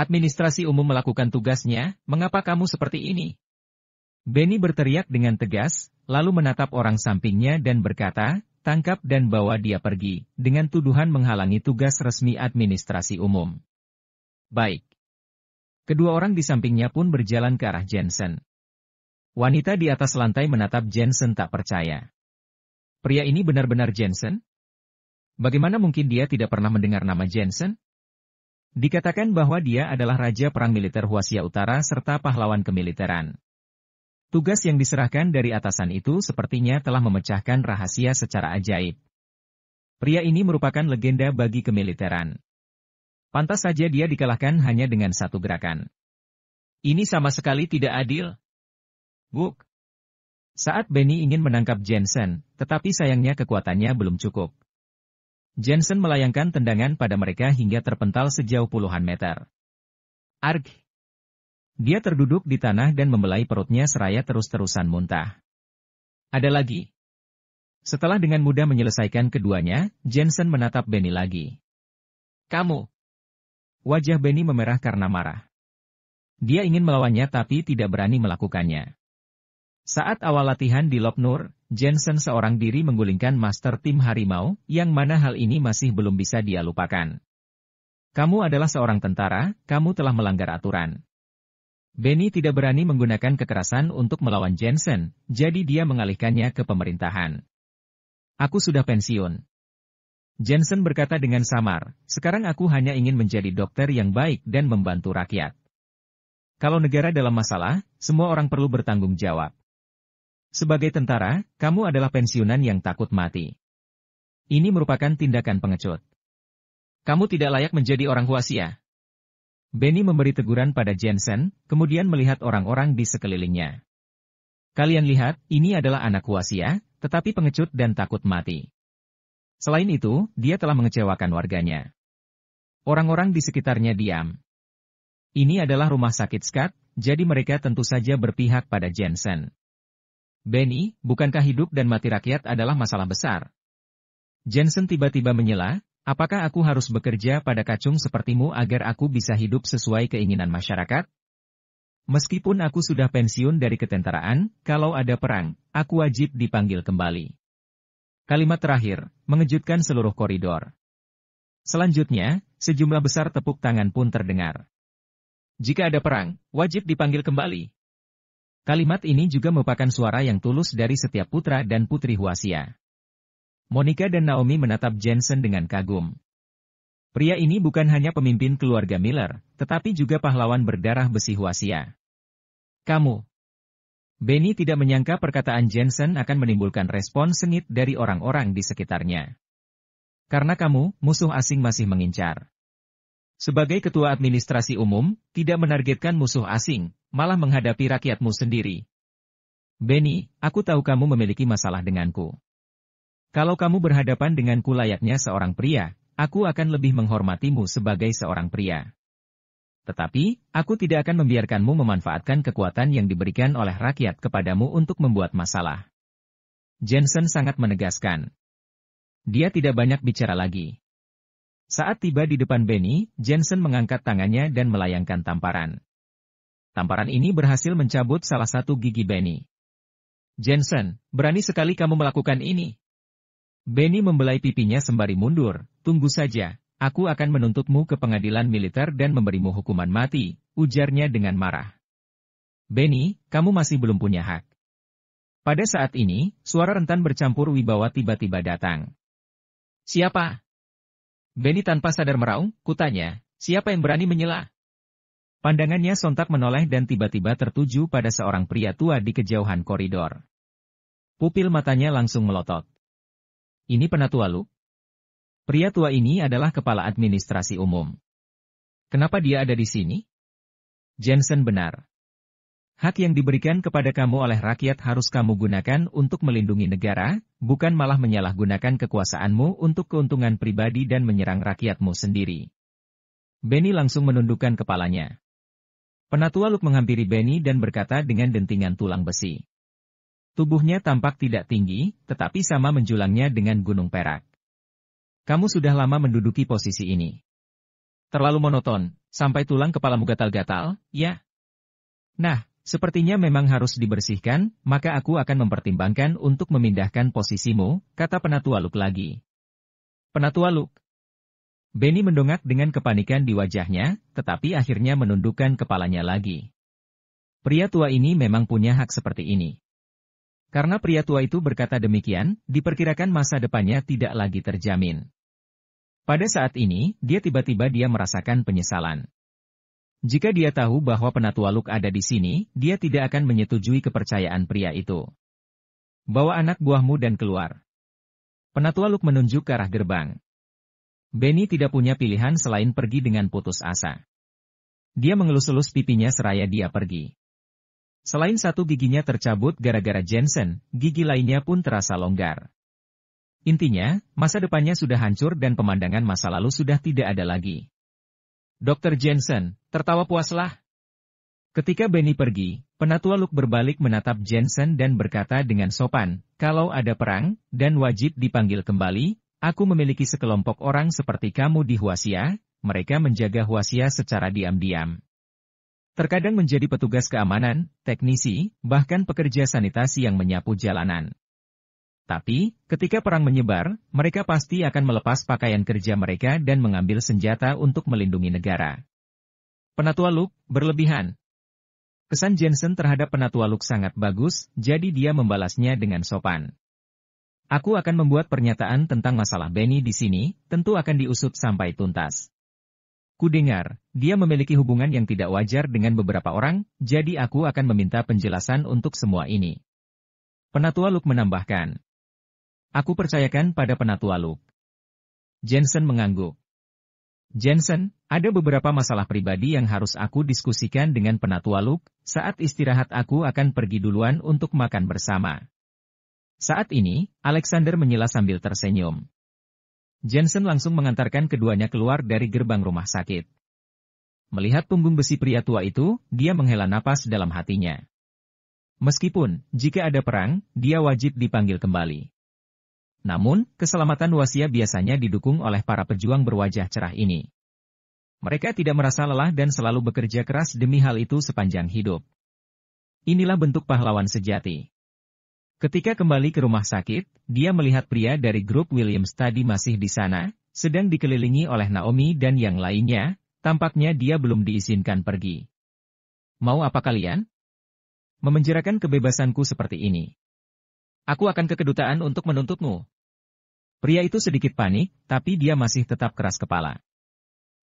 Administrasi umum melakukan tugasnya, mengapa kamu seperti ini? Benny berteriak dengan tegas, lalu menatap orang sampingnya dan berkata, tangkap dan bawa dia pergi, dengan tuduhan menghalangi tugas resmi administrasi umum. Baik. Kedua orang di sampingnya pun berjalan ke arah Jensen. Wanita di atas lantai menatap Jensen tak percaya. Pria ini benar-benar Jensen? Bagaimana mungkin dia tidak pernah mendengar nama Jensen? Dikatakan bahwa dia adalah Raja Perang Militer Huasia Utara serta pahlawan kemiliteran. Tugas yang diserahkan dari atasan itu sepertinya telah memecahkan rahasia secara ajaib. Pria ini merupakan legenda bagi kemiliteran. Pantas saja dia dikalahkan hanya dengan satu gerakan. Ini sama sekali tidak adil. Buk. Saat Benny ingin menangkap Jensen, tetapi sayangnya kekuatannya belum cukup. Jensen melayangkan tendangan pada mereka hingga terpental sejauh puluhan meter. Arg! Dia terduduk di tanah dan membelai perutnya seraya terus-terusan muntah. Ada lagi. Setelah dengan mudah menyelesaikan keduanya, Jensen menatap Benny lagi. Kamu! Wajah Benny memerah karena marah. Dia ingin melawannya tapi tidak berani melakukannya. Saat awal latihan di Lop Nur, Jensen seorang diri menggulingkan master tim Harimau, yang mana hal ini masih belum bisa dia lupakan. Kamu adalah seorang tentara, kamu telah melanggar aturan. Benny tidak berani menggunakan kekerasan untuk melawan Jensen, jadi dia mengalihkannya ke pemerintahan. Aku sudah pensiun. Jensen berkata dengan samar, sekarang aku hanya ingin menjadi dokter yang baik dan membantu rakyat. Kalau negara dalam masalah, semua orang perlu bertanggung jawab. Sebagai tentara, kamu adalah pensiunan yang takut mati. Ini merupakan tindakan pengecut. Kamu tidak layak menjadi orang Huasia. Benny memberi teguran pada Jensen, kemudian melihat orang-orang di sekelilingnya. Kalian lihat, ini adalah anak Huasia, tetapi pengecut dan takut mati. Selain itu, dia telah mengecewakan warganya. Orang-orang di sekitarnya diam. Ini adalah rumah sakit Skat, jadi mereka tentu saja berpihak pada Jensen. Benny, bukankah hidup dan mati rakyat adalah masalah besar? Jensen tiba-tiba menyela, apakah aku harus bekerja pada kacung sepertimu agar aku bisa hidup sesuai keinginan masyarakat? Meskipun aku sudah pensiun dari ketentaraan, kalau ada perang, aku wajib dipanggil kembali. Kalimat terakhir, mengejutkan seluruh koridor. Selanjutnya, sejumlah besar tepuk tangan pun terdengar. Jika ada perang, wajib dipanggil kembali. Kalimat ini juga merupakan suara yang tulus dari setiap putra dan putri Huasia. Monica dan Naomi menatap Jensen dengan kagum. Pria ini bukan hanya pemimpin keluarga Miller, tetapi juga pahlawan berdarah besi Huasia. Kamu. Benny tidak menyangka perkataan Jensen akan menimbulkan respon sengit dari orang-orang di sekitarnya. Karena kamu, musuh asing masih mengincar. Sebagai ketua administrasi umum, tidak menargetkan musuh asing, malah menghadapi rakyatmu sendiri. Benny, aku tahu kamu memiliki masalah denganku. Kalau kamu berhadapan denganku layaknya seorang pria, aku akan lebih menghormatimu sebagai seorang pria. Tetapi, aku tidak akan membiarkanmu memanfaatkan kekuatan yang diberikan oleh rakyat kepadamu untuk membuat masalah. Jensen sangat menegaskan. Dia tidak banyak bicara lagi. Saat tiba di depan Benny, Jensen mengangkat tangannya dan melayangkan tamparan. Tamparan ini berhasil mencabut salah satu gigi Benny. Jensen, berani sekali kamu melakukan ini. Benny membelai pipinya sembari mundur, tunggu saja, aku akan menuntutmu ke pengadilan militer dan memberimu hukuman mati, ujarnya dengan marah. Benny, kamu masih belum punya hak. Pada saat ini, suara rentan bercampur wibawa tiba-tiba datang. Siapa? Benny tanpa sadar meraung, kutanya, siapa yang berani menyela? Pandangannya sontak menoleh dan tiba-tiba tertuju pada seorang pria tua di kejauhan koridor. Pupil matanya langsung melotot. Ini penatua lu? Pria tua ini adalah kepala administrasi umum. Kenapa dia ada di sini? Jensen benar. Hak yang diberikan kepada kamu oleh rakyat harus kamu gunakan untuk melindungi negara, bukan malah menyalahgunakan kekuasaanmu untuk keuntungan pribadi dan menyerang rakyatmu sendiri. Benny langsung menundukkan kepalanya. Penatua Luk menghampiri Benny dan berkata dengan dentingan tulang besi. Tubuhnya tampak tidak tinggi, tetapi sama menjulangnya dengan gunung perak. Kamu sudah lama menduduki posisi ini. Terlalu monoton, sampai tulang kepalamu gatal-gatal, ya? Nah, sepertinya memang harus dibersihkan, maka aku akan mempertimbangkan untuk memindahkan posisimu, kata penatua Luk lagi. Penatua Luk, Benny mendongak dengan kepanikan di wajahnya, tetapi akhirnya menundukkan kepalanya lagi. Pria tua ini memang punya hak seperti ini. Karena pria tua itu berkata demikian, diperkirakan masa depannya tidak lagi terjamin. Pada saat ini, dia tiba-tiba dia merasakan penyesalan. Jika dia tahu bahwa penatua Luke ada di sini, dia tidak akan menyetujui kepercayaan pria itu. Bawa anak buahmu dan keluar. Penatua Luke menunjuk ke arah gerbang. Benny tidak punya pilihan selain pergi dengan putus asa. Dia mengelus-elus pipinya seraya dia pergi. Selain satu giginya tercabut gara-gara Jensen, gigi lainnya pun terasa longgar. Intinya, masa depannya sudah hancur dan pemandangan masa lalu sudah tidak ada lagi. Dr. Jensen, tertawa puaslah. Ketika Benny pergi, penatua Luke berbalik menatap Jensen dan berkata dengan sopan, kalau ada perang, dan wajib dipanggil kembali, Aku memiliki sekelompok orang seperti kamu di Huasia, mereka menjaga Huasia secara diam-diam. Terkadang menjadi petugas keamanan, teknisi, bahkan pekerja sanitasi yang menyapu jalanan. Tapi, ketika perang menyebar, mereka pasti akan melepas pakaian kerja mereka dan mengambil senjata untuk melindungi negara. Penatua Luke, berlebihan. Kesan Jensen terhadap penatua Luke sangat bagus, jadi dia membalasnya dengan sopan. Aku akan membuat pernyataan tentang masalah Benny di sini, tentu akan diusut sampai tuntas. Kudengar, dia memiliki hubungan yang tidak wajar dengan beberapa orang, jadi aku akan meminta penjelasan untuk semua ini. Penatua Luke menambahkan. Aku percayakan pada penatua Luke. Jensen mengangguk. Jensen, ada beberapa masalah pribadi yang harus aku diskusikan dengan penatua Luke, saat istirahat aku akan pergi duluan untuk makan bersama. Saat ini, Alexander menyela sambil tersenyum. Jensen langsung mengantarkan keduanya keluar dari gerbang rumah sakit. Melihat punggung besi pria tua itu, dia menghela napas dalam hatinya. Meskipun, jika ada perang, dia wajib dipanggil kembali. Namun, keselamatan wasia biasanya didukung oleh para pejuang berwajah cerah ini. Mereka tidak merasa lelah dan selalu bekerja keras demi hal itu sepanjang hidup. Inilah bentuk pahlawan sejati. Ketika kembali ke rumah sakit, dia melihat pria dari grup Williams tadi masih di sana, sedang dikelilingi oleh Naomi dan yang lainnya, tampaknya dia belum diizinkan pergi. Mau apa kalian? Memenjarakan kebebasanku seperti ini. Aku akan ke kedutaan untuk menuntutmu. Pria itu sedikit panik, tapi dia masih tetap keras kepala.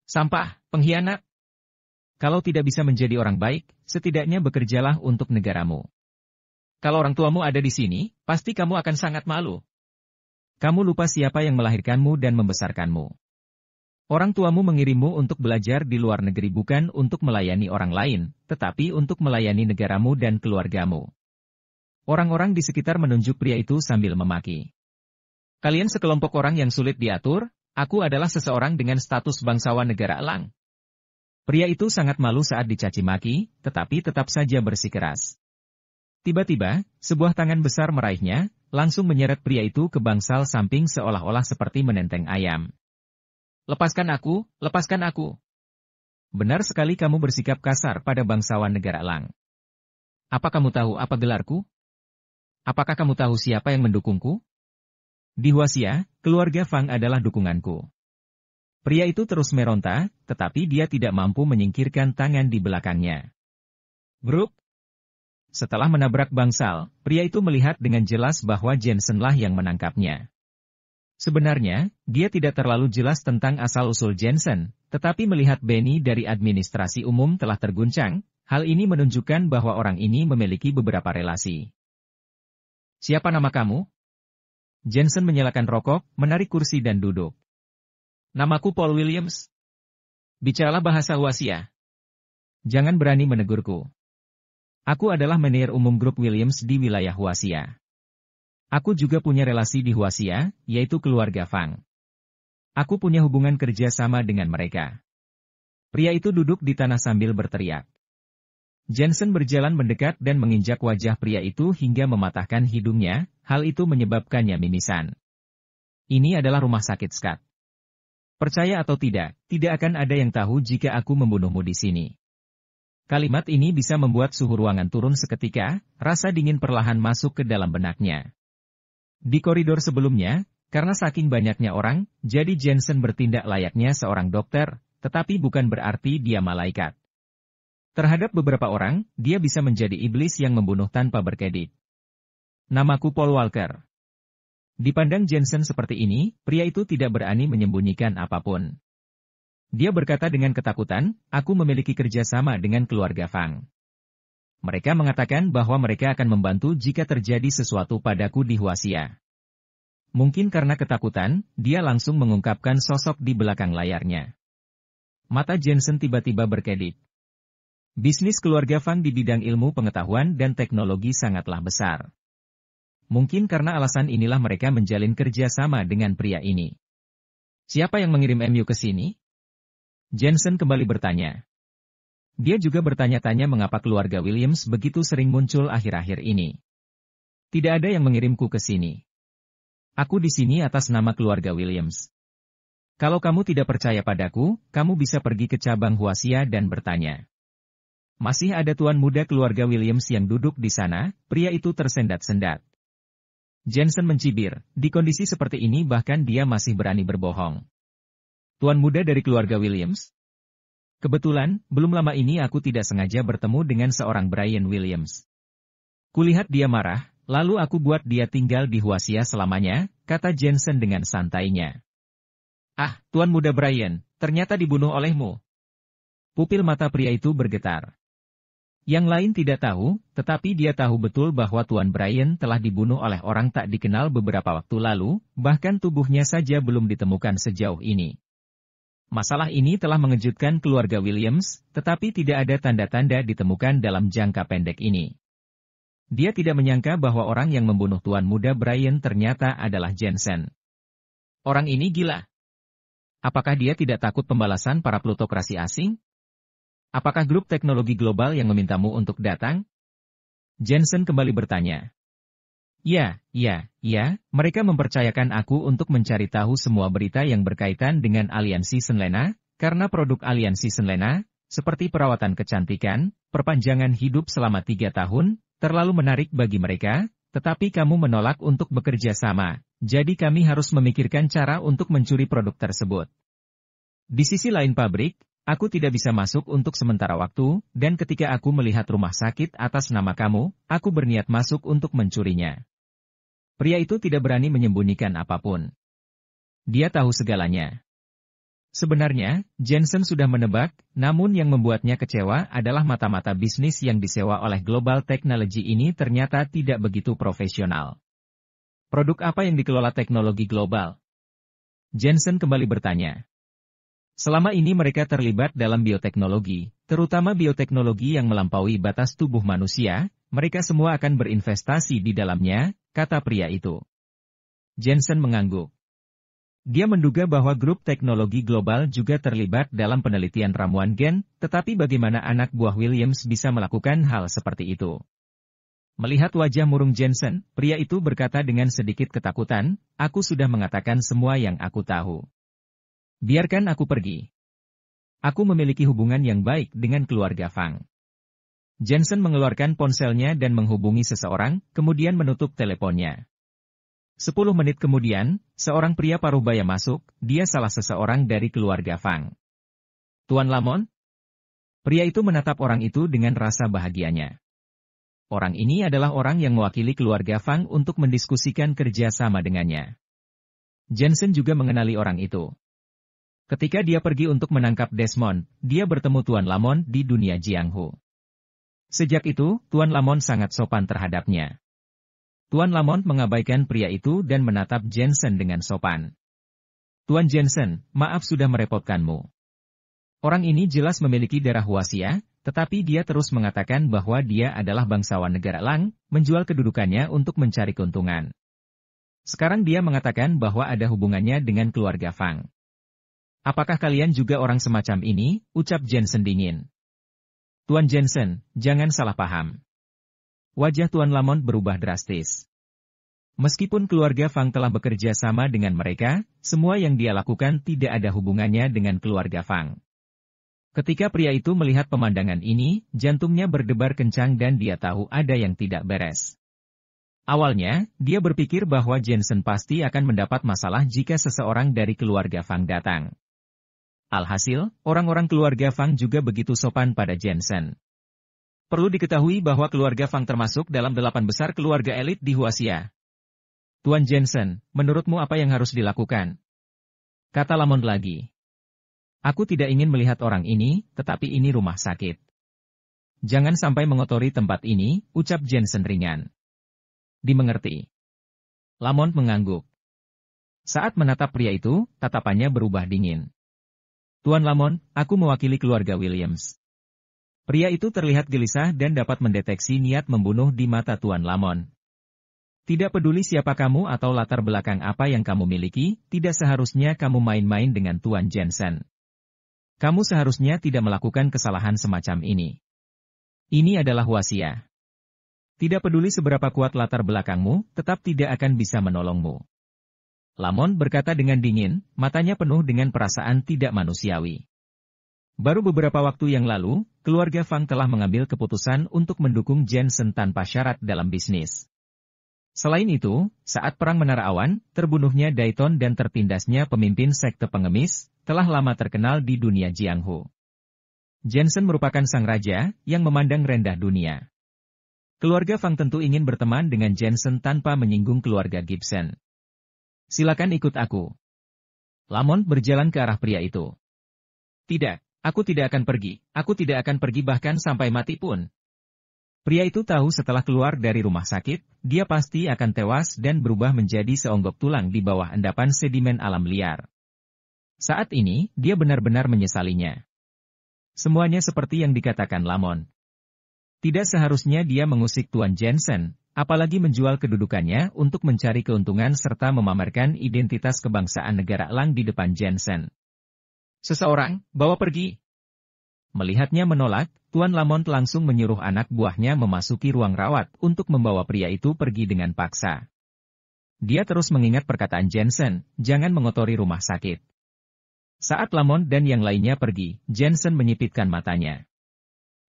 Sampah, pengkhianat. Kalau tidak bisa menjadi orang baik, setidaknya bekerjalah untuk negaramu. Kalau orang tuamu ada di sini, pasti kamu akan sangat malu. Kamu lupa siapa yang melahirkanmu dan membesarkanmu. Orang tuamu mengirimmu untuk belajar di luar negeri bukan untuk melayani orang lain, tetapi untuk melayani negaramu dan keluargamu. Orang-orang di sekitar menunjuk pria itu sambil memaki. Kalian sekelompok orang yang sulit diatur, aku adalah seseorang dengan status bangsawan negara elang. Pria itu sangat malu saat dicaci maki, tetapi tetap saja bersikeras. Tiba-tiba, sebuah tangan besar meraihnya, langsung menyeret pria itu ke bangsal samping seolah-olah seperti menenteng ayam. Lepaskan aku, lepaskan aku. Benar sekali kamu bersikap kasar pada bangsawan negara Lang. Apa kamu tahu apa gelarku? Apakah kamu tahu siapa yang mendukungku? Di Huasia, keluarga Fang adalah dukunganku. Pria itu terus meronta, tetapi dia tidak mampu menyingkirkan tangan di belakangnya. Grup, setelah menabrak bangsal, pria itu melihat dengan jelas bahwa Jensenlah yang menangkapnya. Sebenarnya, dia tidak terlalu jelas tentang asal-usul Jensen, tetapi melihat Benny dari administrasi umum telah terguncang, hal ini menunjukkan bahwa orang ini memiliki beberapa relasi. Siapa nama kamu? Jensen menyalakan rokok, menarik kursi dan duduk. Namaku Paul Williams. Bicaralah bahasa Wasia. Jangan berani menegurku. Aku adalah manajer umum grup Williams di wilayah Huasia. Aku juga punya relasi di Huasia, yaitu keluarga Fang. Aku punya hubungan kerja sama dengan mereka. Pria itu duduk di tanah sambil berteriak. Jensen berjalan mendekat dan menginjak wajah pria itu hingga mematahkan hidungnya, hal itu menyebabkannya mimisan. Ini adalah rumah sakit Scott. Percaya atau tidak, tidak akan ada yang tahu jika aku membunuhmu di sini. Kalimat ini bisa membuat suhu ruangan turun seketika, rasa dingin perlahan masuk ke dalam benaknya. Di koridor sebelumnya, karena saking banyaknya orang, jadi Jensen bertindak layaknya seorang dokter, tetapi bukan berarti dia malaikat. Terhadap beberapa orang, dia bisa menjadi iblis yang membunuh tanpa berkedip. Namaku Paul Walker. Dipandang Jensen seperti ini, pria itu tidak berani menyembunyikan apapun. Dia berkata dengan ketakutan, aku memiliki kerjasama dengan keluarga Fang. Mereka mengatakan bahwa mereka akan membantu jika terjadi sesuatu padaku di Huasia. Mungkin karena ketakutan, dia langsung mengungkapkan sosok di belakang layarnya. Mata Jensen tiba-tiba berkedip. Bisnis keluarga Fang di bidang ilmu pengetahuan dan teknologi sangatlah besar. Mungkin karena alasan inilah mereka menjalin kerjasama dengan pria ini. Siapa yang mengirim MU ke sini? Jensen kembali bertanya. Dia juga bertanya-tanya mengapa keluarga Williams begitu sering muncul akhir-akhir ini. Tidak ada yang mengirimku ke sini. Aku di sini atas nama keluarga Williams. Kalau kamu tidak percaya padaku, kamu bisa pergi ke cabang Huasia dan bertanya. Masih ada tuan muda keluarga Williams yang duduk di sana, pria itu tersendat-sendat. Jensen mencibir, di kondisi seperti ini bahkan dia masih berani berbohong tuan muda dari keluarga Williams? Kebetulan, belum lama ini aku tidak sengaja bertemu dengan seorang Brian Williams. Kulihat dia marah, lalu aku buat dia tinggal di Huasia selamanya, kata Jensen dengan santainya. Ah, tuan muda Brian, ternyata dibunuh olehmu. Pupil mata pria itu bergetar. Yang lain tidak tahu, tetapi dia tahu betul bahwa Tuan Brian telah dibunuh oleh orang tak dikenal beberapa waktu lalu, bahkan tubuhnya saja belum ditemukan sejauh ini. Masalah ini telah mengejutkan keluarga Williams, tetapi tidak ada tanda-tanda ditemukan dalam jangka pendek ini. Dia tidak menyangka bahwa orang yang membunuh tuan muda Brian ternyata adalah Jensen. Orang ini gila. Apakah dia tidak takut pembalasan para plutokrasi asing? Apakah grup teknologi global yang memintamu untuk datang? Jensen kembali bertanya. Ya, ya, ya, mereka mempercayakan aku untuk mencari tahu semua berita yang berkaitan dengan aliansi Senlena, karena produk aliansi Senlena, seperti perawatan kecantikan, perpanjangan hidup selama tiga tahun, terlalu menarik bagi mereka, tetapi kamu menolak untuk bekerja sama, jadi kami harus memikirkan cara untuk mencuri produk tersebut. Di sisi lain pabrik, Aku tidak bisa masuk untuk sementara waktu, dan ketika aku melihat rumah sakit atas nama kamu, aku berniat masuk untuk mencurinya. Pria itu tidak berani menyembunyikan apapun. Dia tahu segalanya. Sebenarnya, Jensen sudah menebak, namun yang membuatnya kecewa adalah mata-mata bisnis yang disewa oleh Global Technology ini ternyata tidak begitu profesional. Produk apa yang dikelola teknologi global? Jensen kembali bertanya. Selama ini mereka terlibat dalam bioteknologi, terutama bioteknologi yang melampaui batas tubuh manusia, mereka semua akan berinvestasi di dalamnya, kata pria itu. Jensen mengangguk. Dia menduga bahwa grup teknologi global juga terlibat dalam penelitian ramuan gen, tetapi bagaimana anak buah Williams bisa melakukan hal seperti itu? Melihat wajah murung Jensen, pria itu berkata dengan sedikit ketakutan, aku sudah mengatakan semua yang aku tahu. Biarkan aku pergi. Aku memiliki hubungan yang baik dengan keluarga Fang. Jensen mengeluarkan ponselnya dan menghubungi seseorang, kemudian menutup teleponnya. Sepuluh menit kemudian, seorang pria paruh baya masuk, dia salah seseorang dari keluarga Fang. Tuan Lamon? Pria itu menatap orang itu dengan rasa bahagianya. Orang ini adalah orang yang mewakili keluarga Fang untuk mendiskusikan kerja sama dengannya. Jensen juga mengenali orang itu. Ketika dia pergi untuk menangkap Desmond, dia bertemu Tuan Lamon di dunia Jianghu. Sejak itu, Tuan Lamont sangat sopan terhadapnya. Tuan Lamont mengabaikan pria itu dan menatap Jensen dengan sopan. Tuan Jensen, maaf sudah merepotkanmu. Orang ini jelas memiliki darah Wasia, tetapi dia terus mengatakan bahwa dia adalah bangsawan negara Lang, menjual kedudukannya untuk mencari keuntungan. Sekarang dia mengatakan bahwa ada hubungannya dengan keluarga Fang. Apakah kalian juga orang semacam ini? Ucap Jensen dingin. Tuan Jensen, jangan salah paham. Wajah Tuan Lamont berubah drastis. Meskipun keluarga Fang telah bekerja sama dengan mereka, semua yang dia lakukan tidak ada hubungannya dengan keluarga Fang. Ketika pria itu melihat pemandangan ini, jantungnya berdebar kencang dan dia tahu ada yang tidak beres. Awalnya, dia berpikir bahwa Jensen pasti akan mendapat masalah jika seseorang dari keluarga Fang datang. Alhasil, orang-orang keluarga Fang juga begitu sopan pada Jensen. Perlu diketahui bahwa keluarga Fang termasuk dalam delapan besar keluarga elit di Huasia. Tuan Jensen, menurutmu apa yang harus dilakukan? Kata Lamont lagi. Aku tidak ingin melihat orang ini, tetapi ini rumah sakit. Jangan sampai mengotori tempat ini, ucap Jensen ringan. Dimengerti. Lamont mengangguk. Saat menatap pria itu, tatapannya berubah dingin. Tuan Lamon, aku mewakili keluarga Williams. Pria itu terlihat gelisah dan dapat mendeteksi niat membunuh di mata Tuan Lamon. Tidak peduli siapa kamu atau latar belakang apa yang kamu miliki, tidak seharusnya kamu main-main dengan Tuan Jensen. Kamu seharusnya tidak melakukan kesalahan semacam ini. Ini adalah wasia. Tidak peduli seberapa kuat latar belakangmu, tetap tidak akan bisa menolongmu. Lamon berkata dengan dingin, matanya penuh dengan perasaan tidak manusiawi. Baru beberapa waktu yang lalu, keluarga Fang telah mengambil keputusan untuk mendukung Jensen tanpa syarat dalam bisnis. Selain itu, saat Perang Menara Awan, terbunuhnya Dayton dan tertindasnya pemimpin sekte pengemis, telah lama terkenal di dunia Jianghu. Jensen merupakan sang raja yang memandang rendah dunia. Keluarga Fang tentu ingin berteman dengan Jensen tanpa menyinggung keluarga Gibson. Silakan ikut aku. Lamont berjalan ke arah pria itu. Tidak, aku tidak akan pergi, aku tidak akan pergi bahkan sampai mati pun. Pria itu tahu setelah keluar dari rumah sakit, dia pasti akan tewas dan berubah menjadi seonggok tulang di bawah endapan sedimen alam liar. Saat ini, dia benar-benar menyesalinya. Semuanya seperti yang dikatakan Lamon. Tidak seharusnya dia mengusik Tuan Jensen, apalagi menjual kedudukannya untuk mencari keuntungan serta memamerkan identitas kebangsaan negara Elang di depan Jensen. Seseorang, bawa pergi. Melihatnya menolak, Tuan Lamont langsung menyuruh anak buahnya memasuki ruang rawat untuk membawa pria itu pergi dengan paksa. Dia terus mengingat perkataan Jensen, jangan mengotori rumah sakit. Saat Lamont dan yang lainnya pergi, Jensen menyipitkan matanya.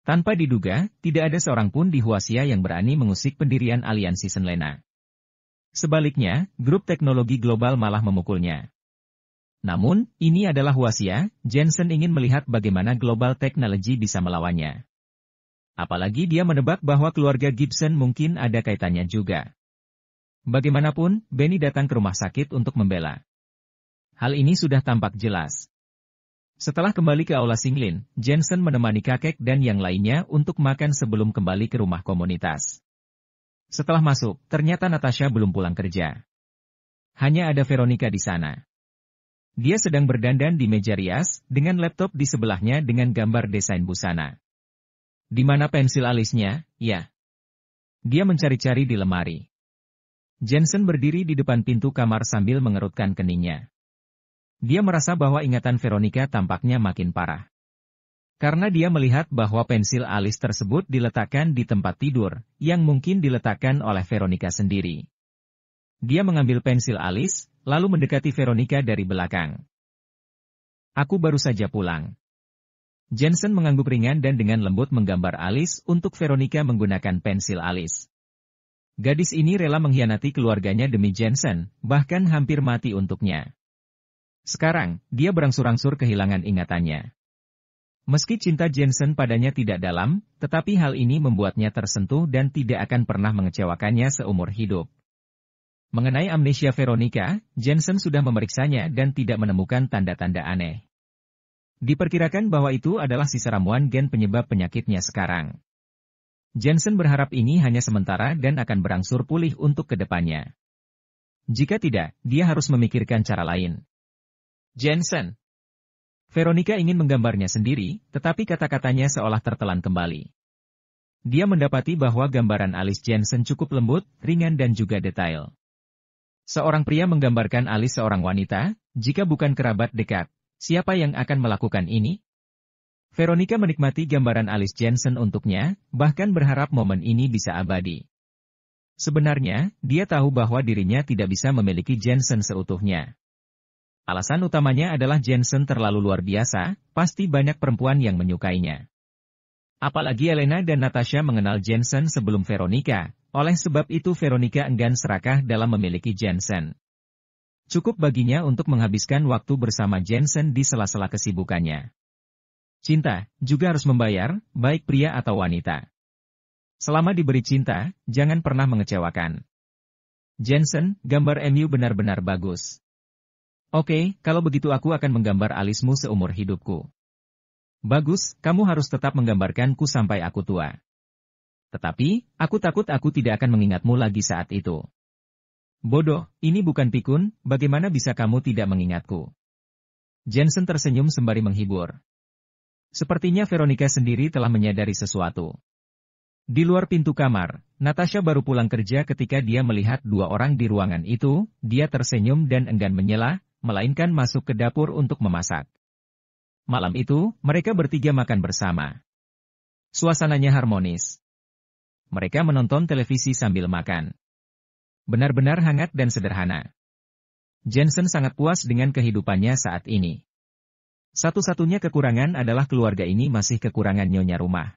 Tanpa diduga, tidak ada seorang pun di Huasia yang berani mengusik pendirian aliansi Senlena. Sebaliknya, grup teknologi global malah memukulnya. Namun, ini adalah Huasia, Jensen ingin melihat bagaimana global technology bisa melawannya. Apalagi dia menebak bahwa keluarga Gibson mungkin ada kaitannya juga. Bagaimanapun, Benny datang ke rumah sakit untuk membela. Hal ini sudah tampak jelas. Setelah kembali ke aula Singlin, Jensen menemani kakek dan yang lainnya untuk makan sebelum kembali ke rumah komunitas. Setelah masuk, ternyata Natasha belum pulang kerja. Hanya ada Veronica di sana. Dia sedang berdandan di meja rias, dengan laptop di sebelahnya dengan gambar desain busana. Di mana pensil alisnya, ya. Dia mencari-cari di lemari. Jensen berdiri di depan pintu kamar sambil mengerutkan keningnya. Dia merasa bahwa ingatan Veronica tampaknya makin parah. Karena dia melihat bahwa pensil alis tersebut diletakkan di tempat tidur, yang mungkin diletakkan oleh Veronica sendiri. Dia mengambil pensil alis, lalu mendekati Veronica dari belakang. Aku baru saja pulang. Jensen mengangguk ringan dan dengan lembut menggambar alis untuk Veronica menggunakan pensil alis. Gadis ini rela mengkhianati keluarganya demi Jensen, bahkan hampir mati untuknya. Sekarang, dia berangsur-angsur kehilangan ingatannya. Meski cinta Jensen padanya tidak dalam, tetapi hal ini membuatnya tersentuh dan tidak akan pernah mengecewakannya seumur hidup. Mengenai amnesia Veronica, Jensen sudah memeriksanya dan tidak menemukan tanda-tanda aneh. Diperkirakan bahwa itu adalah sisa ramuan gen penyebab penyakitnya sekarang. Jensen berharap ini hanya sementara dan akan berangsur pulih untuk kedepannya. Jika tidak, dia harus memikirkan cara lain. Jensen. Veronica ingin menggambarnya sendiri, tetapi kata-katanya seolah tertelan kembali. Dia mendapati bahwa gambaran alis Jensen cukup lembut, ringan dan juga detail. Seorang pria menggambarkan alis seorang wanita, jika bukan kerabat dekat, siapa yang akan melakukan ini? Veronica menikmati gambaran alis Jensen untuknya, bahkan berharap momen ini bisa abadi. Sebenarnya, dia tahu bahwa dirinya tidak bisa memiliki Jensen seutuhnya. Alasan utamanya adalah Jensen terlalu luar biasa, pasti banyak perempuan yang menyukainya. Apalagi Elena dan Natasha mengenal Jensen sebelum Veronica, oleh sebab itu Veronica enggan serakah dalam memiliki Jensen. Cukup baginya untuk menghabiskan waktu bersama Jensen di sela-sela kesibukannya. Cinta, juga harus membayar, baik pria atau wanita. Selama diberi cinta, jangan pernah mengecewakan. Jensen, gambar MU benar-benar bagus. Oke, kalau begitu aku akan menggambar alismu seumur hidupku. Bagus, kamu harus tetap menggambarkanku sampai aku tua. Tetapi, aku takut aku tidak akan mengingatmu lagi saat itu. Bodoh, ini bukan pikun, bagaimana bisa kamu tidak mengingatku? Jensen tersenyum sembari menghibur. Sepertinya Veronica sendiri telah menyadari sesuatu. Di luar pintu kamar, Natasha baru pulang kerja ketika dia melihat dua orang di ruangan itu, dia tersenyum dan enggan menyela, melainkan masuk ke dapur untuk memasak. Malam itu, mereka bertiga makan bersama. Suasananya harmonis. Mereka menonton televisi sambil makan. Benar-benar hangat dan sederhana. Jensen sangat puas dengan kehidupannya saat ini. Satu-satunya kekurangan adalah keluarga ini masih kekurangan nyonya rumah.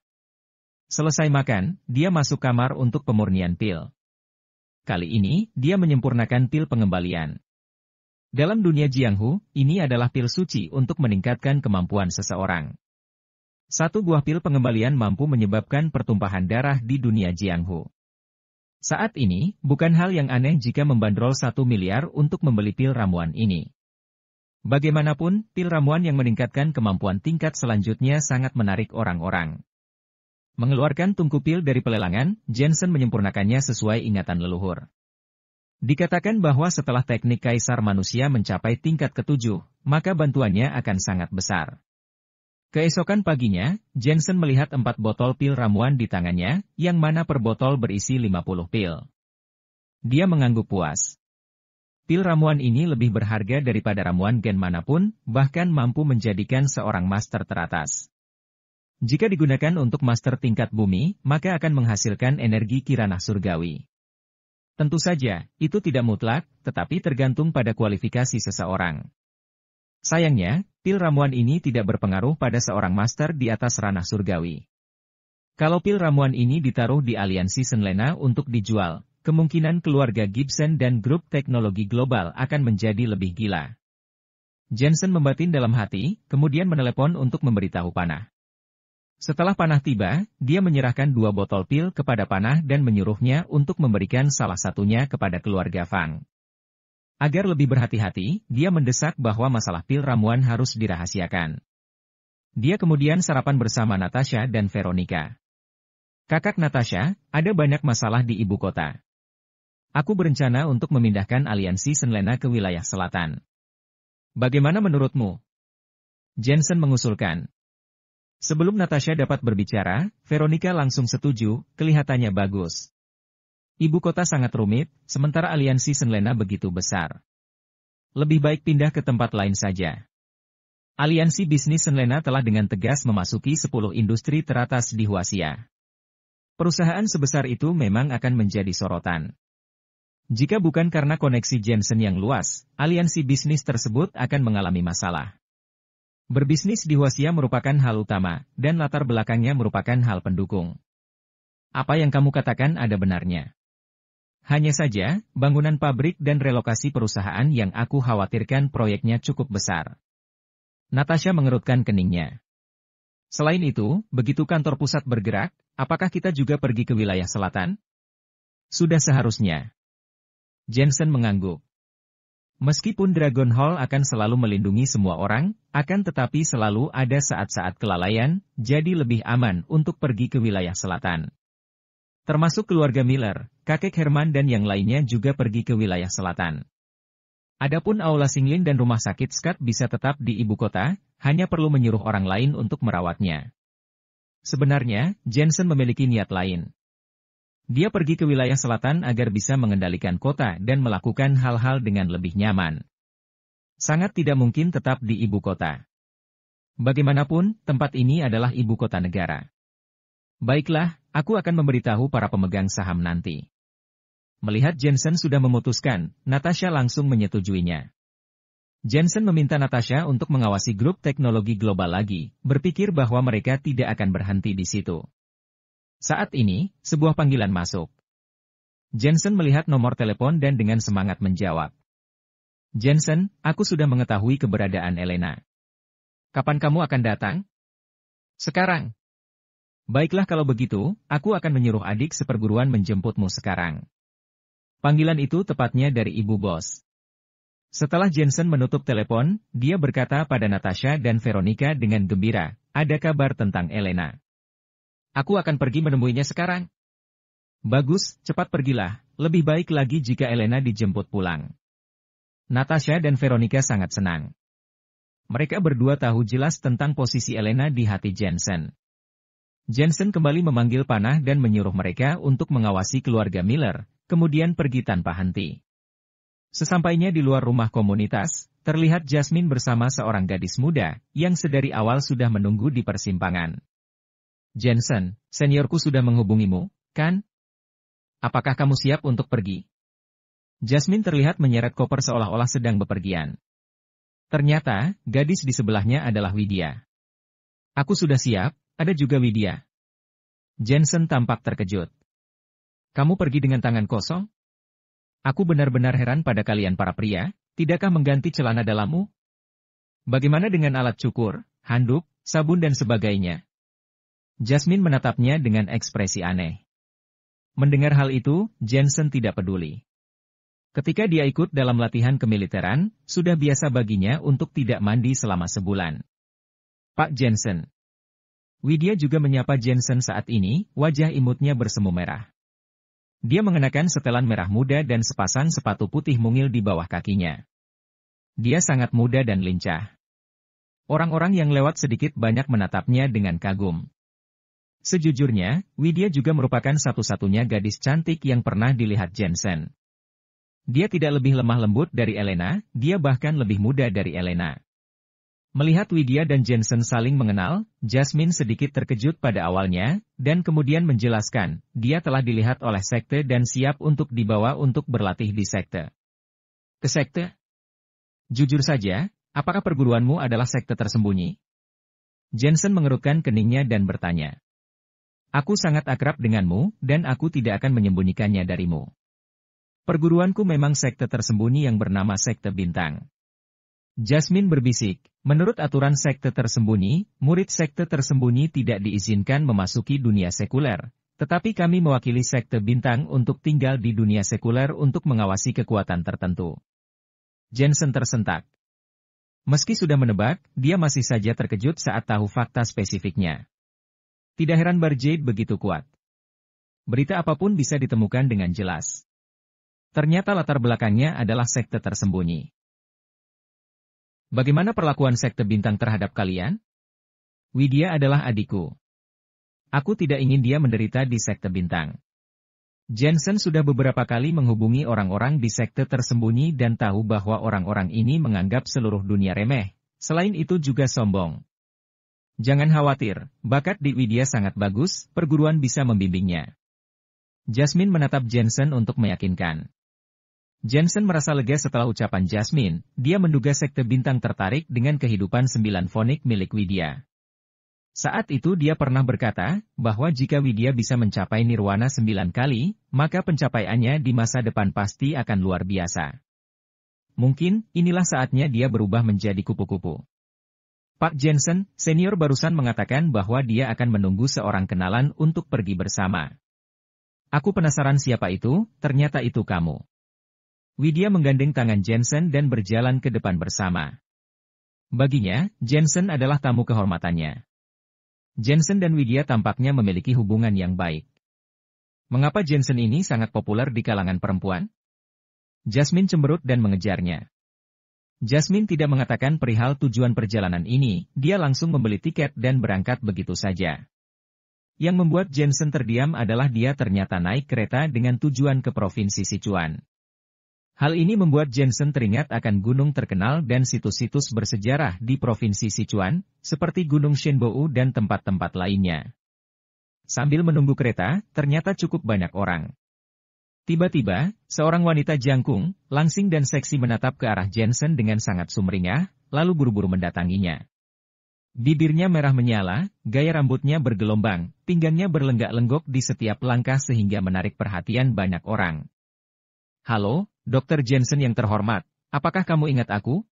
Selesai makan, dia masuk kamar untuk pemurnian pil. Kali ini, dia menyempurnakan pil pengembalian. Dalam dunia Jianghu, ini adalah pil suci untuk meningkatkan kemampuan seseorang. Satu buah pil pengembalian mampu menyebabkan pertumpahan darah di dunia Jianghu. Saat ini, bukan hal yang aneh jika membandrol satu miliar untuk membeli pil ramuan ini. Bagaimanapun, pil ramuan yang meningkatkan kemampuan tingkat selanjutnya sangat menarik orang-orang. Mengeluarkan tungku pil dari pelelangan, Jensen menyempurnakannya sesuai ingatan leluhur. Dikatakan bahwa setelah teknik kaisar manusia mencapai tingkat ketujuh, maka bantuannya akan sangat besar. Keesokan paginya, Jensen melihat empat botol pil ramuan di tangannya, yang mana per botol berisi 50 pil. Dia mengangguk puas. Pil ramuan ini lebih berharga daripada ramuan gen manapun, bahkan mampu menjadikan seorang master teratas. Jika digunakan untuk master tingkat bumi, maka akan menghasilkan energi kiranah surgawi. Tentu saja, itu tidak mutlak, tetapi tergantung pada kualifikasi seseorang. Sayangnya, pil ramuan ini tidak berpengaruh pada seorang master di atas ranah surgawi. Kalau pil ramuan ini ditaruh di aliansi Senlena untuk dijual, kemungkinan keluarga Gibson dan grup teknologi global akan menjadi lebih gila. Jensen membatin dalam hati, kemudian menelepon untuk memberitahu Panah. Setelah Panah tiba, dia menyerahkan dua botol pil kepada Panah dan menyuruhnya untuk memberikan salah satunya kepada keluarga Fang. Agar lebih berhati-hati, dia mendesak bahwa masalah pil ramuan harus dirahasiakan. Dia kemudian sarapan bersama Natasha dan Veronica. Kakak Natasha, ada banyak masalah di ibu kota. Aku berencana untuk memindahkan aliansi Senlena ke wilayah selatan. Bagaimana menurutmu? Jensen mengusulkan. Sebelum Natasha dapat berbicara, Veronica langsung setuju, kelihatannya bagus. Ibu kota sangat rumit, sementara aliansi Senlena begitu besar. Lebih baik pindah ke tempat lain saja. Aliansi bisnis Senlena telah dengan tegas memasuki 10 industri teratas di Huasia. Perusahaan sebesar itu memang akan menjadi sorotan. Jika bukan karena koneksi Jensen yang luas, aliansi bisnis tersebut akan mengalami masalah. Berbisnis di Huasia merupakan hal utama, dan latar belakangnya merupakan hal pendukung. Apa yang kamu katakan ada benarnya. Hanya saja, bangunan pabrik dan relokasi perusahaan yang aku khawatirkan proyeknya cukup besar. Natasha mengerutkan keningnya. Selain itu, begitu kantor pusat bergerak, apakah kita juga pergi ke wilayah selatan? Sudah seharusnya. Jensen mengangguk. Meskipun Dragon Hall akan selalu melindungi semua orang, akan tetapi selalu ada saat-saat kelalaian, jadi lebih aman untuk pergi ke wilayah selatan. Termasuk keluarga Miller, kakek Herman dan yang lainnya juga pergi ke wilayah selatan. Adapun Aula Singlin dan rumah sakit Skat bisa tetap di ibu kota, hanya perlu menyuruh orang lain untuk merawatnya. Sebenarnya, Jensen memiliki niat lain. Dia pergi ke wilayah selatan agar bisa mengendalikan kota dan melakukan hal-hal dengan lebih nyaman. Sangat tidak mungkin tetap di ibu kota. Bagaimanapun, tempat ini adalah ibu kota negara. Baiklah, aku akan memberitahu para pemegang saham nanti. Melihat Jensen sudah memutuskan, Natasha langsung menyetujuinya. Jensen meminta Natasha untuk mengawasi grup teknologi global lagi, berpikir bahwa mereka tidak akan berhenti di situ. Saat ini, sebuah panggilan masuk. Jensen melihat nomor telepon dan dengan semangat menjawab. Jensen, aku sudah mengetahui keberadaan Elena. Kapan kamu akan datang? Sekarang. Baiklah kalau begitu, aku akan menyuruh adik seperguruan menjemputmu sekarang. Panggilan itu tepatnya dari ibu bos. Setelah Jensen menutup telepon, dia berkata pada Natasha dan Veronica dengan gembira, ada kabar tentang Elena. Aku akan pergi menemuinya sekarang. Bagus, cepat pergilah. Lebih baik lagi jika Elena dijemput pulang. Natasha dan Veronica sangat senang. Mereka berdua tahu jelas tentang posisi Elena di hati Jensen. Jensen kembali memanggil panah dan menyuruh mereka untuk mengawasi keluarga Miller, kemudian pergi tanpa henti. Sesampainya di luar rumah komunitas, terlihat Jasmine bersama seorang gadis muda yang sedari awal sudah menunggu di persimpangan. Jensen, seniorku sudah menghubungimu, kan? Apakah kamu siap untuk pergi? Jasmine terlihat menyeret koper seolah-olah sedang bepergian. Ternyata, gadis di sebelahnya adalah Widya. Aku sudah siap, ada juga Widya. Jensen tampak terkejut. Kamu pergi dengan tangan kosong? Aku benar-benar heran pada kalian para pria, tidakkah mengganti celana dalammu? Bagaimana dengan alat cukur, handuk, sabun dan sebagainya? Jasmine menatapnya dengan ekspresi aneh. Mendengar hal itu, Jensen tidak peduli. Ketika dia ikut dalam latihan kemiliteran, sudah biasa baginya untuk tidak mandi selama sebulan. Pak Jensen. Widya juga menyapa Jensen saat ini, wajah imutnya bersemu merah. Dia mengenakan setelan merah muda dan sepasang sepatu putih mungil di bawah kakinya. Dia sangat muda dan lincah. Orang-orang yang lewat sedikit banyak menatapnya dengan kagum. Sejujurnya, Widya juga merupakan satu-satunya gadis cantik yang pernah dilihat Jensen. Dia tidak lebih lemah lembut dari Elena, dia bahkan lebih muda dari Elena. Melihat Widya dan Jensen saling mengenal, Jasmine sedikit terkejut pada awalnya, dan kemudian menjelaskan, dia telah dilihat oleh sekte dan siap untuk dibawa untuk berlatih di sekte. Ke sekte? Jujur saja, apakah perguruanmu adalah sekte tersembunyi? Jensen mengerutkan keningnya dan bertanya. Aku sangat akrab denganmu, dan aku tidak akan menyembunyikannya darimu. Perguruanku memang sekte tersembunyi yang bernama Sekte Bintang. Jasmine berbisik, menurut aturan sekte tersembunyi, murid sekte tersembunyi tidak diizinkan memasuki dunia sekuler, tetapi kami mewakili sekte bintang untuk tinggal di dunia sekuler untuk mengawasi kekuatan tertentu. Jensen tersentak. Meski sudah menebak, dia masih saja terkejut saat tahu fakta spesifiknya. Tidak heran Barjade begitu kuat. Berita apapun bisa ditemukan dengan jelas. Ternyata latar belakangnya adalah sekte tersembunyi. Bagaimana perlakuan sekte bintang terhadap kalian? Widya adalah adikku. Aku tidak ingin dia menderita di sekte bintang. Jensen sudah beberapa kali menghubungi orang-orang di sekte tersembunyi dan tahu bahwa orang-orang ini menganggap seluruh dunia remeh. Selain itu juga sombong. Jangan khawatir, bakat di Widya sangat bagus, perguruan bisa membimbingnya. Jasmine menatap Jensen untuk meyakinkan. Jensen merasa lega setelah ucapan Jasmine, dia menduga sekte bintang tertarik dengan kehidupan sembilan fonik milik Widya. Saat itu dia pernah berkata, bahwa jika Widya bisa mencapai nirwana sembilan kali, maka pencapaiannya di masa depan pasti akan luar biasa. Mungkin, inilah saatnya dia berubah menjadi kupu-kupu. Pak Jensen, senior barusan mengatakan bahwa dia akan menunggu seorang kenalan untuk pergi bersama. Aku penasaran siapa itu, ternyata itu kamu. Widya menggandeng tangan Jensen dan berjalan ke depan bersama. Baginya, Jensen adalah tamu kehormatannya. Jensen dan Widya tampaknya memiliki hubungan yang baik. Mengapa Jensen ini sangat populer di kalangan perempuan? Jasmine cemberut dan mengejarnya. Jasmine tidak mengatakan perihal tujuan perjalanan ini, dia langsung membeli tiket dan berangkat begitu saja. Yang membuat Jensen terdiam adalah dia ternyata naik kereta dengan tujuan ke Provinsi Sichuan. Hal ini membuat Jensen teringat akan gunung terkenal dan situs-situs bersejarah di Provinsi Sichuan, seperti Gunung Shenbou dan tempat-tempat lainnya. Sambil menunggu kereta, ternyata cukup banyak orang. Tiba-tiba, seorang wanita jangkung, langsing dan seksi menatap ke arah Jensen dengan sangat sumringah, lalu buru-buru mendatanginya. Bibirnya merah menyala, gaya rambutnya bergelombang, pinggangnya berlenggak-lenggok di setiap langkah sehingga menarik perhatian banyak orang. Halo, Dr. Jensen yang terhormat, apakah kamu ingat aku?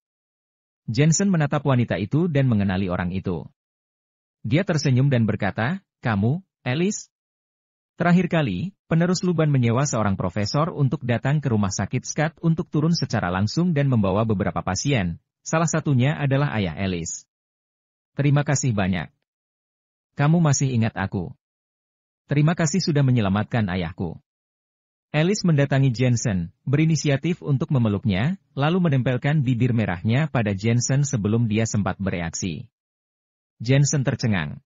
Jensen menatap wanita itu dan mengenali orang itu. Dia tersenyum dan berkata, kamu, Alice, Terakhir kali, penerus Luban menyewa seorang profesor untuk datang ke rumah sakit Skat untuk turun secara langsung dan membawa beberapa pasien. Salah satunya adalah ayah Alice. Terima kasih banyak. Kamu masih ingat aku. Terima kasih sudah menyelamatkan ayahku. Alice mendatangi Jensen, berinisiatif untuk memeluknya, lalu menempelkan bibir merahnya pada Jensen sebelum dia sempat bereaksi. Jensen tercengang.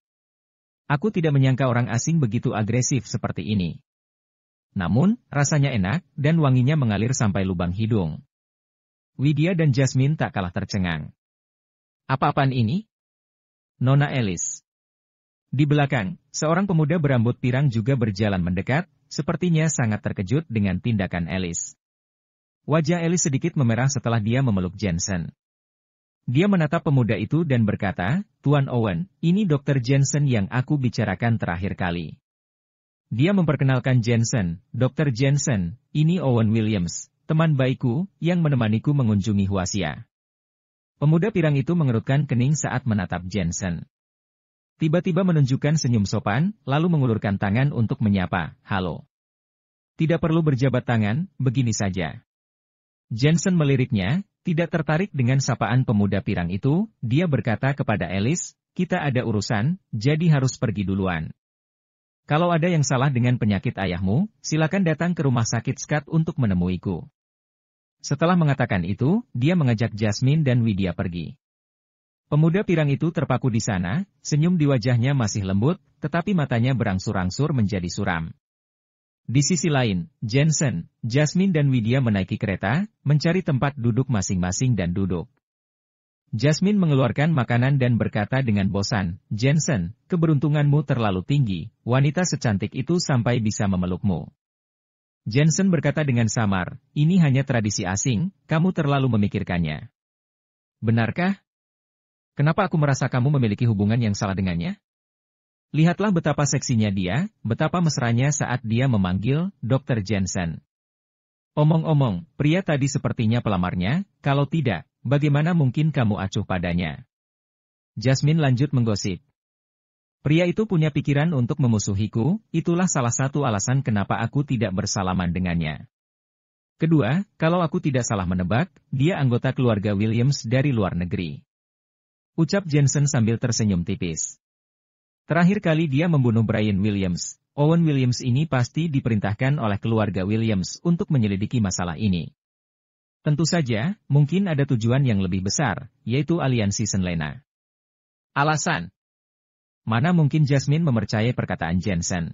Aku tidak menyangka orang asing begitu agresif seperti ini. Namun, rasanya enak dan wanginya mengalir sampai lubang hidung. Widya dan Jasmine tak kalah tercengang. Apa-apaan ini? Nona Alice. Di belakang, seorang pemuda berambut pirang juga berjalan mendekat, sepertinya sangat terkejut dengan tindakan Alice. Wajah Alice sedikit memerah setelah dia memeluk Jensen. Dia menatap pemuda itu dan berkata, Tuan Owen, ini Dr. Jensen yang aku bicarakan terakhir kali. Dia memperkenalkan Jensen, Dr. Jensen, ini Owen Williams, teman baikku, yang menemaniku mengunjungi Huasia. Pemuda pirang itu mengerutkan kening saat menatap Jensen. Tiba-tiba menunjukkan senyum sopan, lalu mengulurkan tangan untuk menyapa, halo. Tidak perlu berjabat tangan, begini saja. Jensen meliriknya, tidak tertarik dengan sapaan pemuda pirang itu, dia berkata kepada Alice, kita ada urusan, jadi harus pergi duluan. Kalau ada yang salah dengan penyakit ayahmu, silakan datang ke rumah sakit Skat untuk menemuiku. Setelah mengatakan itu, dia mengajak Jasmine dan Widya pergi. Pemuda pirang itu terpaku di sana, senyum di wajahnya masih lembut, tetapi matanya berangsur-angsur menjadi suram. Di sisi lain, Jensen, Jasmine dan Widya menaiki kereta, mencari tempat duduk masing-masing dan duduk. Jasmine mengeluarkan makanan dan berkata dengan bosan, Jensen, keberuntunganmu terlalu tinggi, wanita secantik itu sampai bisa memelukmu. Jensen berkata dengan samar, ini hanya tradisi asing, kamu terlalu memikirkannya. Benarkah? Kenapa aku merasa kamu memiliki hubungan yang salah dengannya? Lihatlah betapa seksinya dia, betapa mesranya saat dia memanggil Dr. Jensen. Omong-omong, pria tadi sepertinya pelamarnya, kalau tidak, bagaimana mungkin kamu acuh padanya? Jasmine lanjut menggosip. Pria itu punya pikiran untuk memusuhiku, itulah salah satu alasan kenapa aku tidak bersalaman dengannya. Kedua, kalau aku tidak salah menebak, dia anggota keluarga Williams dari luar negeri. Ucap Jensen sambil tersenyum tipis. Terakhir kali dia membunuh Brian Williams, Owen Williams ini pasti diperintahkan oleh keluarga Williams untuk menyelidiki masalah ini. Tentu saja, mungkin ada tujuan yang lebih besar, yaitu aliansi Senlena. Alasan Mana mungkin Jasmine memercayai perkataan Jensen?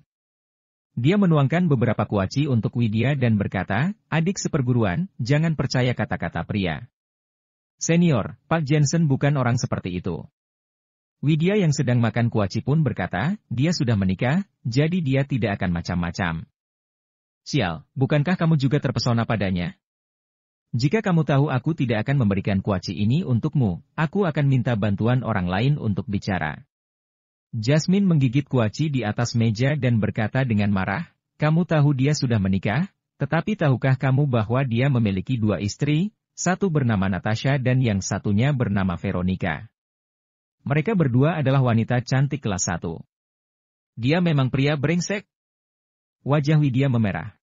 Dia menuangkan beberapa kuaci untuk Widya dan berkata, adik seperguruan, jangan percaya kata-kata pria. Senior, Pak Jensen bukan orang seperti itu. Widya yang sedang makan kuaci pun berkata, dia sudah menikah, jadi dia tidak akan macam-macam. Sial, bukankah kamu juga terpesona padanya? Jika kamu tahu aku tidak akan memberikan kuaci ini untukmu, aku akan minta bantuan orang lain untuk bicara. Jasmine menggigit kuaci di atas meja dan berkata dengan marah, kamu tahu dia sudah menikah, tetapi tahukah kamu bahwa dia memiliki dua istri, satu bernama Natasha dan yang satunya bernama Veronica. Mereka berdua adalah wanita cantik kelas satu. Dia memang pria brengsek. Wajah Widya memerah.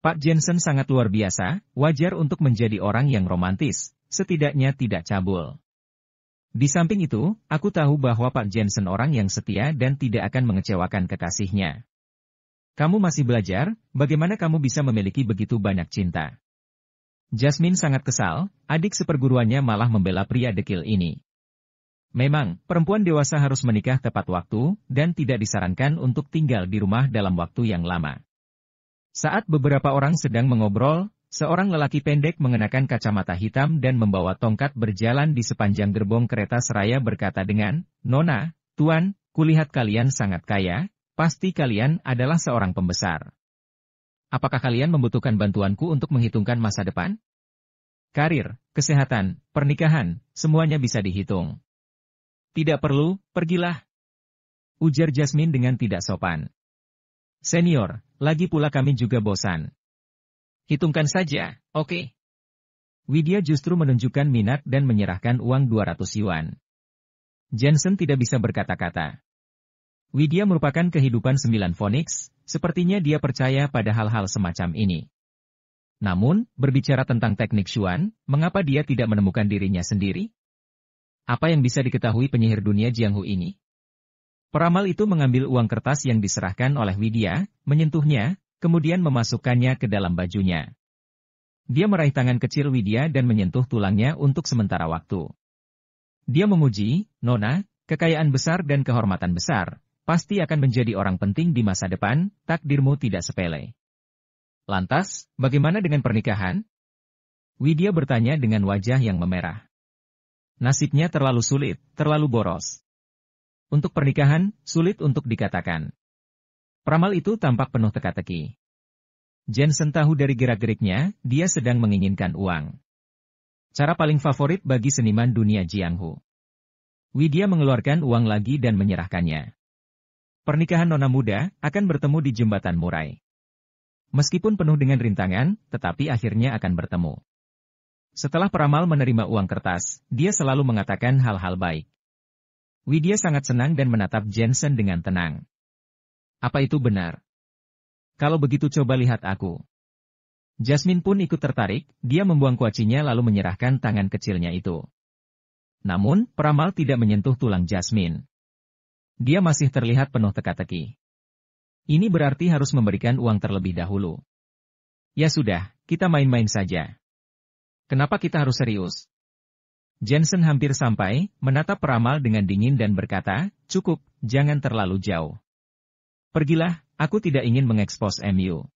Pak Jensen sangat luar biasa, wajar untuk menjadi orang yang romantis, setidaknya tidak cabul. Di samping itu, aku tahu bahwa Pak Jensen orang yang setia dan tidak akan mengecewakan kekasihnya. Kamu masih belajar, bagaimana kamu bisa memiliki begitu banyak cinta? Jasmine sangat kesal, adik seperguruannya malah membela pria dekil ini. Memang, perempuan dewasa harus menikah tepat waktu, dan tidak disarankan untuk tinggal di rumah dalam waktu yang lama. Saat beberapa orang sedang mengobrol, seorang lelaki pendek mengenakan kacamata hitam dan membawa tongkat berjalan di sepanjang gerbong kereta seraya berkata dengan, Nona, Tuan, kulihat kalian sangat kaya, pasti kalian adalah seorang pembesar. Apakah kalian membutuhkan bantuanku untuk menghitungkan masa depan? Karir, kesehatan, pernikahan, semuanya bisa dihitung. Tidak perlu, pergilah. Ujar Jasmine dengan tidak sopan. Senior, lagi pula kami juga bosan. Hitungkan saja, oke. Okay. Widya justru menunjukkan minat dan menyerahkan uang 200 yuan. Jensen tidak bisa berkata-kata. Widya merupakan kehidupan sembilan Phoenix, sepertinya dia percaya pada hal-hal semacam ini. Namun, berbicara tentang teknik Xuan, mengapa dia tidak menemukan dirinya sendiri? Apa yang bisa diketahui penyihir dunia Jiang Hu ini? Peramal itu mengambil uang kertas yang diserahkan oleh Widya, menyentuhnya, kemudian memasukkannya ke dalam bajunya. Dia meraih tangan kecil Widya dan menyentuh tulangnya untuk sementara waktu. Dia memuji, Nona, kekayaan besar dan kehormatan besar, pasti akan menjadi orang penting di masa depan, takdirmu tidak sepele. Lantas, bagaimana dengan pernikahan? Widya bertanya dengan wajah yang memerah. Nasibnya terlalu sulit, terlalu boros. Untuk pernikahan, sulit untuk dikatakan. Pramal itu tampak penuh teka-teki. Jensen tahu dari gerak-geriknya, dia sedang menginginkan uang. Cara paling favorit bagi seniman dunia Jiang Hu. Widya mengeluarkan uang lagi dan menyerahkannya. Pernikahan nona muda akan bertemu di jembatan murai. Meskipun penuh dengan rintangan, tetapi akhirnya akan bertemu. Setelah peramal menerima uang kertas, dia selalu mengatakan hal-hal baik. Widya sangat senang dan menatap Jensen dengan tenang. Apa itu benar? Kalau begitu coba lihat aku. Jasmine pun ikut tertarik, dia membuang kuacinya lalu menyerahkan tangan kecilnya itu. Namun, peramal tidak menyentuh tulang Jasmine. Dia masih terlihat penuh teka-teki. Ini berarti harus memberikan uang terlebih dahulu. Ya sudah, kita main-main saja. Kenapa kita harus serius? Jensen hampir sampai, menatap peramal dengan dingin dan berkata, cukup, jangan terlalu jauh. Pergilah, aku tidak ingin mengekspos MU.